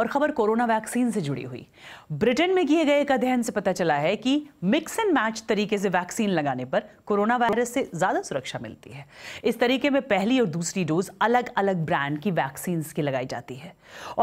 और खबर corona vaccine से जुड़ी हुई ब्रिटेन में किए गए एक अध्ययन से पता चला है कि मिक्स एंड मैच तरीके से वैक्सीन लगाने पर कोरोना वायरस से ज़्यादा सुरक्षा मिलती है इस तरीके में पहली और दूसरी डोज अलग अलग ब्रांड की वैक्सीन की लगाई जाती है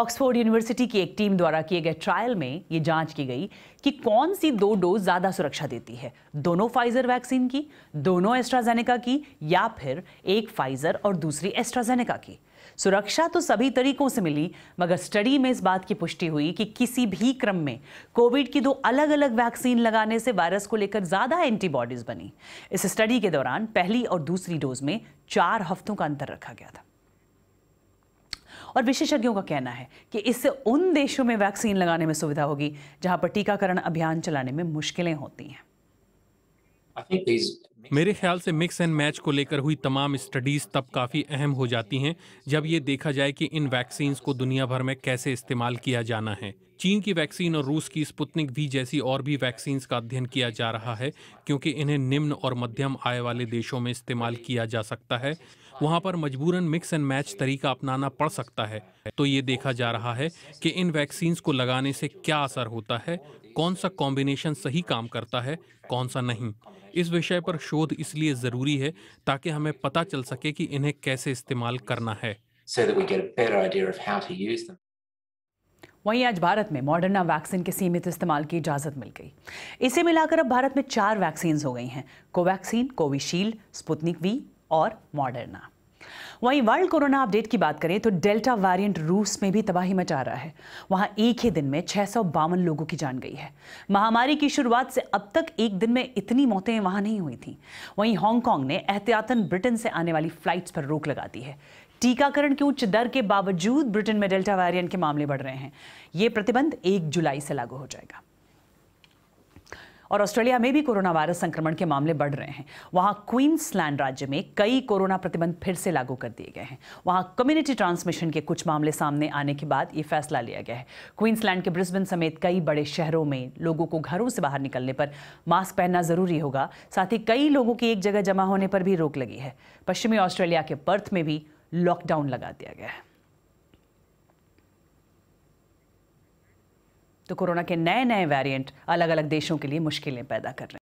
ऑक्सफोर्ड यूनिवर्सिटी की एक टीम द्वारा किए गए ट्रायल में ये जांच की गई कि कौन सी दो डोज ज़्यादा सुरक्षा देती है दोनों फाइजर वैक्सीन की दोनों एस्ट्राजेनेका की या फिर एक फाइजर और दूसरी एस्ट्राजेनेका की सुरक्षा तो सभी तरीकों से मिली मगर स्टडी में इस बात की पुष्टि हुई कि किसी भी क्रम में कोविड की दो अलग अलग वैक्सीन लगाने से वायरस को लेकर ज़्यादा एंटीबॉडीज़ बनी इस स्टडी के दौरान पहली और दूसरी डोज में चार हफ्तों का अंतर रखा गया था और विशेषज्ञों का कहना है कि इससे उन देशों में वैक्सीन लगाने में सुविधा होगी जहां पर टीकाकरण अभियान चलाने में मुश्किलें होती हैं मेरे ख्याल से मिक्स एंड मैच को लेकर हुई तमाम स्टडीज तब काफ़ी अहम हो जाती हैं जब ये देखा जाए कि इन वैक्सीन को दुनिया भर में कैसे इस्तेमाल किया जाना है चीन की वैक्सीन और रूस की स्पुतनिक भी जैसी और भी वैक्सीन का अध्ययन किया जा रहा है क्योंकि इन्हें निम्न और मध्यम आय वाले देशों में इस्तेमाल किया जा सकता है वहाँ पर मजबूरन मिक्स एंड मैच तरीका अपनाना पड़ सकता है तो ये देखा जा रहा है कि इन वैक्सीन को लगाने से क्या असर होता है कौन सा कॉम्बिनेशन सही काम करता है कौन सा नहीं इस विषय पर शोध इसलिए ज़रूरी है ताकि हमें पता चल सके कि इन्हें कैसे इस्तेमाल करना है so वहीं आज भारत में मॉडर्ना वैक्सीन के सीमित इस्तेमाल की इजाजत मिल गई इसे मिलाकर अब भारत में चार वैक्सीन हो गई हैं कोवैक्सीन कोविशील्ड स्पुतनिक वी और मॉडर्ना वहीं वर्ल्ड कोरोना अपडेट की बात करें तो डेल्टा वेरिएंट रूस में भी तबाही मचा रहा है वहां एक ही दिन में छह लोगों की जान गई है महामारी की शुरुआत से अब तक एक दिन में इतनी मौतें वहां नहीं हुई थी वहीं हांगकांग ने एहतियातन ब्रिटेन से आने वाली फ्लाइट्स पर रोक लगा दी है टीकाकरण की उच्च दर के बावजूद ब्रिटेन में डेल्टा वारिएंट के मामले बढ़ रहे हैं ये प्रतिबंध एक जुलाई से लागू हो जाएगा और ऑस्ट्रेलिया में भी कोरोना वायरस संक्रमण के मामले बढ़ रहे हैं वहां क्वींसलैंड राज्य में कई कोरोना प्रतिबंध फिर से लागू कर दिए गए हैं वहां कम्युनिटी ट्रांसमिशन के कुछ मामले सामने आने के बाद ये फैसला लिया गया है क्वींसलैंड के ब्रिस्बेन समेत कई बड़े शहरों में लोगों को घरों से बाहर निकलने पर मास्क पहनना जरूरी होगा साथ ही कई लोगों की एक जगह जमा होने पर भी रोक लगी है पश्चिमी ऑस्ट्रेलिया के पर्थ में भी लॉकडाउन लगा दिया गया है तो कोरोना के नए नए वेरिएंट अलग अलग देशों के लिए मुश्किलें पैदा कर रहे हैं